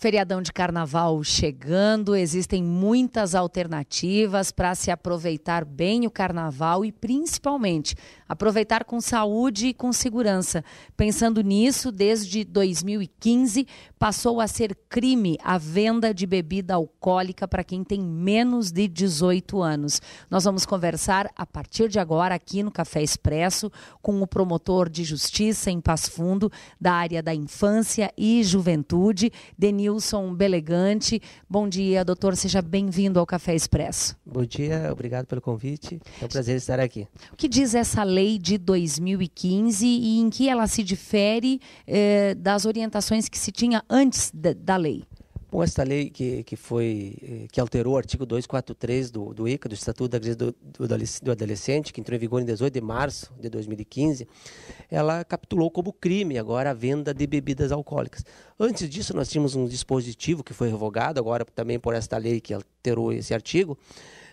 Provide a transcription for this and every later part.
Feriadão de carnaval chegando, existem muitas alternativas para se aproveitar bem o carnaval e, principalmente, aproveitar com saúde e com segurança. Pensando nisso, desde 2015 passou a ser crime a venda de bebida alcoólica para quem tem menos de 18 anos. Nós vamos conversar a partir de agora aqui no Café Expresso com o promotor de justiça em Paz Fundo da área da infância e juventude, Denil Nilson Belegante. Bom dia, doutor. Seja bem-vindo ao Café Expresso. Bom dia, obrigado pelo convite. É um prazer estar aqui. O que diz essa lei de 2015 e em que ela se difere eh, das orientações que se tinha antes da lei? Com esta lei que, que, foi, eh, que alterou o artigo 243 do, do ICA, do Estatuto da do, Adolescente, que entrou em vigor em 18 de março de 2015, ela capitulou como crime agora a venda de bebidas alcoólicas. Antes disso, nós tínhamos um dispositivo que foi revogado, agora também por esta lei que alterou esse artigo,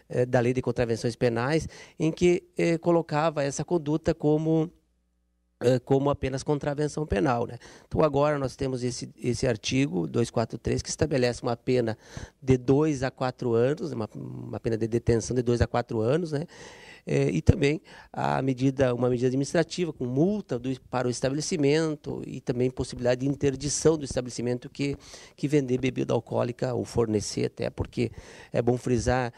eh, da lei de contravenções penais, em que eh, colocava essa conduta como como apenas contravenção penal. Né? Então, agora nós temos esse, esse artigo 243 que estabelece uma pena de 2 a 4 anos, uma, uma pena de detenção de 2 a 4 anos, né? É, e também a medida, uma medida administrativa com multa do, para o estabelecimento e também possibilidade de interdição do estabelecimento que, que vender bebida alcoólica ou fornecer, até porque é bom frisar.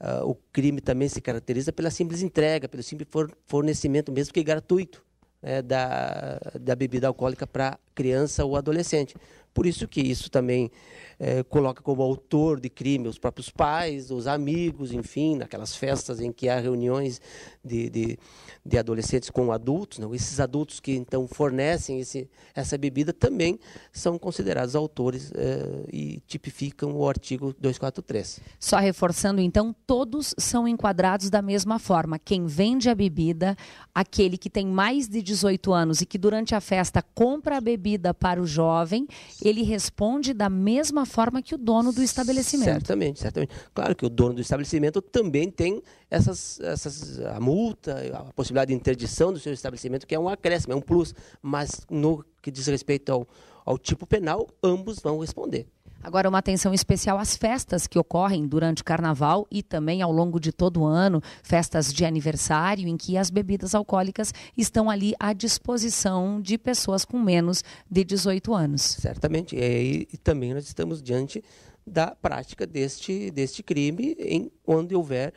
Uh, o crime também se caracteriza pela simples entrega, pelo simples fornecimento, mesmo que gratuito é, da, da bebida alcoólica para criança ou adolescente. Por isso que isso também é, coloca como autor de crime os próprios pais, os amigos, enfim, naquelas festas em que há reuniões de, de, de adolescentes com adultos, não? esses adultos que então fornecem esse, essa bebida também são considerados autores é, e tipificam o artigo 243. Só reforçando então, todos são enquadrados da mesma forma. Quem vende a bebida, aquele que tem mais de 18 anos e que durante a festa compra a bebida, para o jovem, ele responde da mesma forma que o dono do estabelecimento. Certamente, certamente. Claro que o dono do estabelecimento também tem essas, essas a multa, a possibilidade de interdição do seu estabelecimento, que é um acréscimo, é um plus. Mas no que diz respeito ao, ao tipo penal, ambos vão responder. Agora, uma atenção especial às festas que ocorrem durante o carnaval e também ao longo de todo o ano, festas de aniversário, em que as bebidas alcoólicas estão ali à disposição de pessoas com menos de 18 anos. Certamente, e, e também nós estamos diante da prática deste, deste crime, em onde houver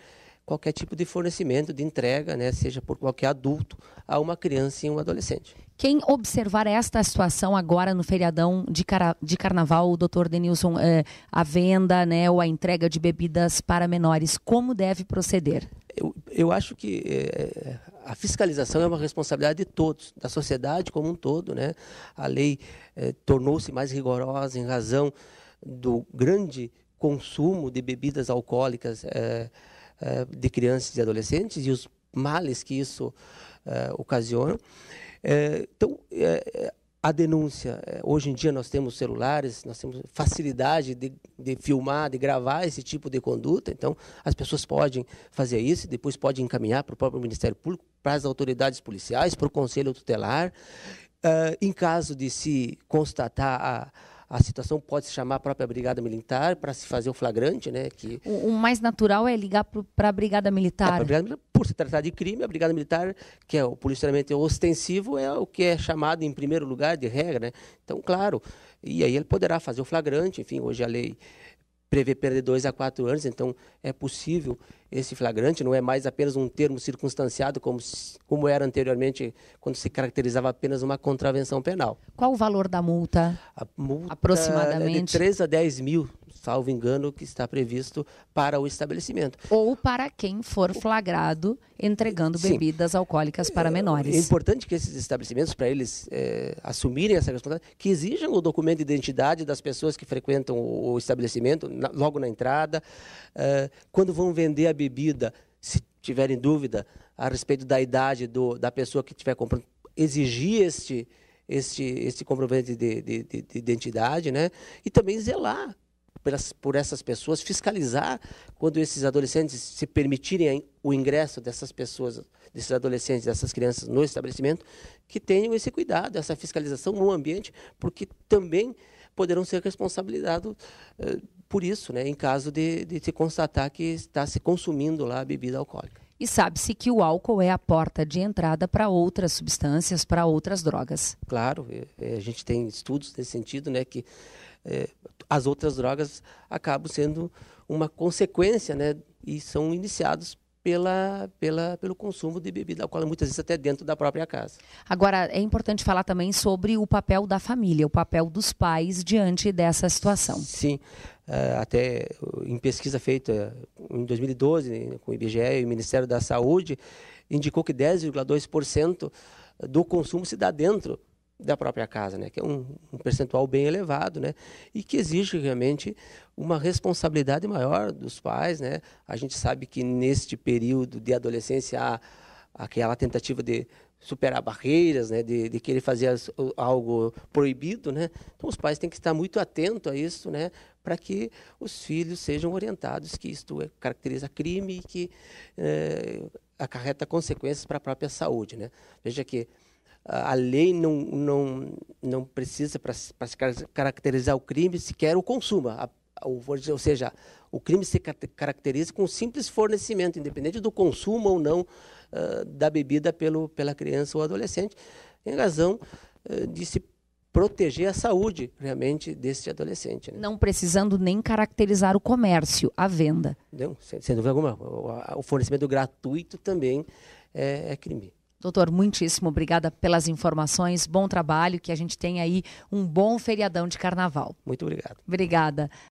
qualquer tipo de fornecimento, de entrega, né, seja por qualquer adulto, a uma criança e um adolescente. Quem observar esta situação agora no feriadão de, cara, de carnaval, o doutor Denilson, é, a venda né, ou a entrega de bebidas para menores, como deve proceder? Eu, eu acho que é, a fiscalização é uma responsabilidade de todos, da sociedade como um todo. Né? A lei é, tornou-se mais rigorosa em razão do grande consumo de bebidas alcoólicas de crianças e adolescentes e os males que isso uh, ocasiona. É, então, é, a denúncia. Hoje em dia nós temos celulares, nós temos facilidade de, de, filmar, de gravar esse tipo de conduta. Então, as pessoas podem fazer isso, depois podem encaminhar para o próprio Ministério Público, para as autoridades policiais, para o Conselho Tutelar. Uh, em caso de se constatar a, a situação pode se chamar a própria brigada militar para se fazer o flagrante, né? Que o, o mais natural é ligar para a brigada militar. É, brigada, por se tratar de crime, a Brigada Militar, que é o policiamento ostensivo, é o que é chamado em primeiro lugar de regra. Né? Então, claro, e aí ele poderá fazer o flagrante, enfim, hoje a lei prevê perder dois a quatro anos, então é possível esse flagrante, não é mais apenas um termo circunstanciado como, como era anteriormente, quando se caracterizava apenas uma contravenção penal. Qual o valor da multa? A multa Aproximadamente. É de 3 a 10 mil salvo engano, que está previsto para o estabelecimento. Ou para quem for flagrado entregando Sim. bebidas alcoólicas para é, menores. É importante que esses estabelecimentos, para eles é, assumirem essa responsabilidade, que exijam o documento de identidade das pessoas que frequentam o, estabelecimento na, logo na entrada. É, quando vão vender a bebida, se tiverem dúvida a respeito da idade do, da pessoa que estiver comprando, exigir este, este, este comprovante de, de, de, de identidade, né? E também zelar por essas pessoas, fiscalizar quando esses adolescentes se permitirem o ingresso dessas pessoas, desses adolescentes, dessas crianças no estabelecimento, que tenham esse cuidado, essa fiscalização no ambiente, porque também poderão ser responsabilizados eh, por isso, né, em caso de, de se constatar que está se consumindo lá a bebida alcoólica. E sabe-se que o álcool é a porta de entrada para outras substâncias, para outras drogas. Claro, eh, eh, a gente tem estudos nesse sentido, né, que é, as outras drogas acabam sendo uma consequência, né? E são iniciados pela, pela, pelo consumo de bebida alcoólica, muitas vezes até dentro da própria casa. Agora, é importante falar também sobre o papel da família, o papel dos pais diante dessa situação. Sim, é, até em pesquisa feita em 2012 né, com o IBGE e o Ministério da Saúde, indicou que 10,2% do consumo se dá dentro da própria casa, né? que é um, um, percentual bem elevado, né? e que exige realmente uma responsabilidade maior dos pais. Né? A gente sabe que neste período de adolescência há aquela tentativa de superar barreiras, né? de, de querer fazer as, algo proibido. Né? Então os pais têm que estar muito atentos a isso, né? para que os filhos sejam orientados que isto é, caracteriza crime e que é, acarreta consequências para a própria saúde. Né? Veja que a lei não, não, não precisa, para se caracterizar o crime, sequer o consumo. A, ou, ou seja, o crime se caracteriza com simples fornecimento, independente do consumo ou não uh, da bebida pelo, pela criança ou adolescente, em razão uh, de se proteger a saúde realmente desse adolescente. Né? Não precisando nem caracterizar o comércio, a venda. Não, sem, sem dúvida alguma. O, o fornecimento gratuito também é, é crime. Doutor, muitíssimo obrigada pelas informações, bom trabalho, que a gente tenha aí um bom feriadão de carnaval. Muito obrigado. Obrigada.